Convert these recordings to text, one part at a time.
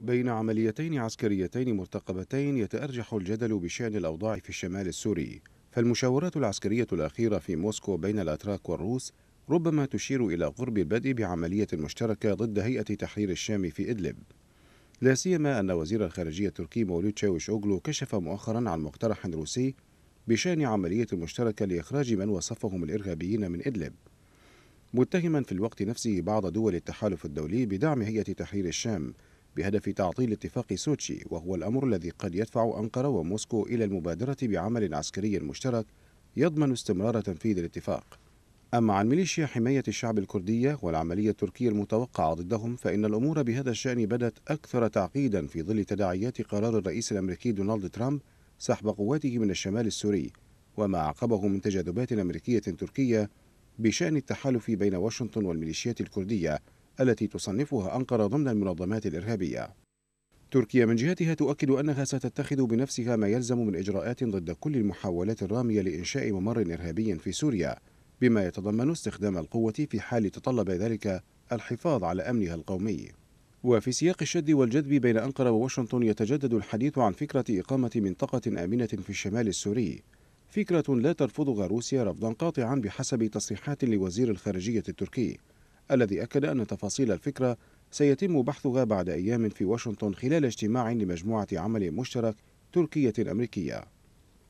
بين عمليتين عسكريتين مرتقبتين يتأرجح الجدل بشأن الأوضاع في الشمال السوري فالمشاورات العسكرية الأخيرة في موسكو بين الأتراك والروس ربما تشير إلى قرب البدء بعملية مشتركة ضد هيئة تحرير الشام في إدلب لا سيما أن وزير الخارجية التركي مولود شاوش أوغلو كشف مؤخرا عن مقترح روسي بشأن عملية مشتركة لإخراج من وصفهم الإرهابيين من إدلب متهما في الوقت نفسه بعض دول التحالف الدولي بدعم هيئة تحرير الشام بهدف تعطيل اتفاق سوتشي وهو الأمر الذي قد يدفع أنقرة وموسكو إلى المبادرة بعمل عسكري مشترك يضمن استمرار تنفيذ الاتفاق أما عن ميليشيا حماية الشعب الكردية والعملية التركية المتوقعة ضدهم فإن الأمور بهذا الشأن بدت أكثر تعقيدا في ظل تداعيات قرار الرئيس الأمريكي دونالد ترامب سحب قواته من الشمال السوري وما عقبه من تجاذبات أمريكية تركية بشأن التحالف بين واشنطن والميليشيات الكردية التي تصنفها أنقرة ضمن المنظمات الإرهابية تركيا من جهتها تؤكد أنها ستتخذ بنفسها ما يلزم من إجراءات ضد كل المحاولات الرامية لإنشاء ممر إرهابي في سوريا بما يتضمن استخدام القوة في حال تطلب ذلك الحفاظ على أمنها القومي وفي سياق الشد والجذب بين أنقرة وواشنطن يتجدد الحديث عن فكرة إقامة منطقة آمنة في الشمال السوري فكرة لا ترفضها روسيا رفضا قاطعا بحسب تصريحات لوزير الخارجية التركي الذي أكد أن تفاصيل الفكرة سيتم بحثها بعد أيام في واشنطن خلال اجتماع لمجموعة عمل مشترك تركية أمريكية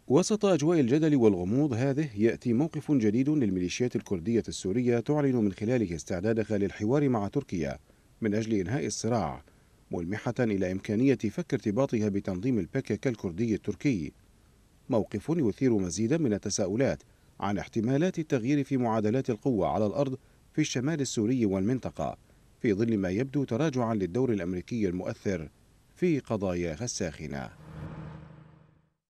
وسط أجواء الجدل والغموض هذه يأتي موقف جديد للميليشيات الكردية السورية تعلن من خلاله استعدادها للحوار مع تركيا من أجل إنهاء الصراع ملمحة إلى إمكانية فك ارتباطها بتنظيم البكك الكردي التركي موقف يثير مزيدا من التساؤلات عن احتمالات التغيير في معادلات القوة على الأرض في الشمال السوري والمنطقة في ظل ما يبدو تراجعا للدور الأمريكي المؤثر في قضاياها الساخنة